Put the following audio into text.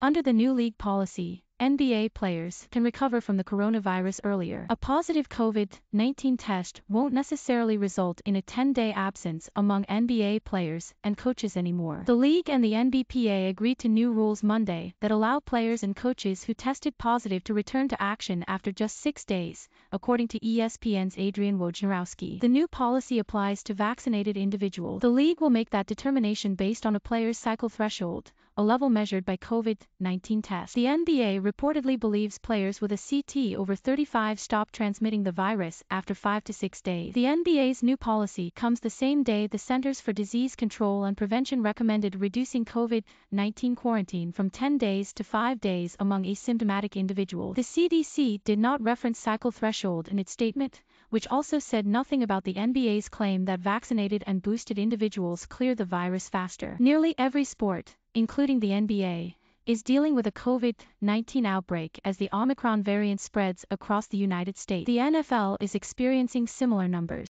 Under the new league policy, NBA players can recover from the coronavirus earlier. A positive COVID-19 test won't necessarily result in a 10-day absence among NBA players and coaches anymore. The league and the NBPA agreed to new rules Monday that allow players and coaches who tested positive to return to action after just six days, according to ESPN's Adrian Wojnarowski. The new policy applies to vaccinated individuals. The league will make that determination based on a player's cycle threshold, a level measured by COVID-19 tests. The NBA reportedly believes players with a CT over 35 stop transmitting the virus after 5 to 6 days. The NBA's new policy comes the same day the Centers for Disease Control and Prevention recommended reducing COVID-19 quarantine from 10 days to 5 days among asymptomatic individuals. The CDC did not reference cycle threshold in its statement, which also said nothing about the NBA's claim that vaccinated and boosted individuals clear the virus faster. Nearly every sport, including the NBA, is dealing with a COVID-19 outbreak as the Omicron variant spreads across the United States. The NFL is experiencing similar numbers.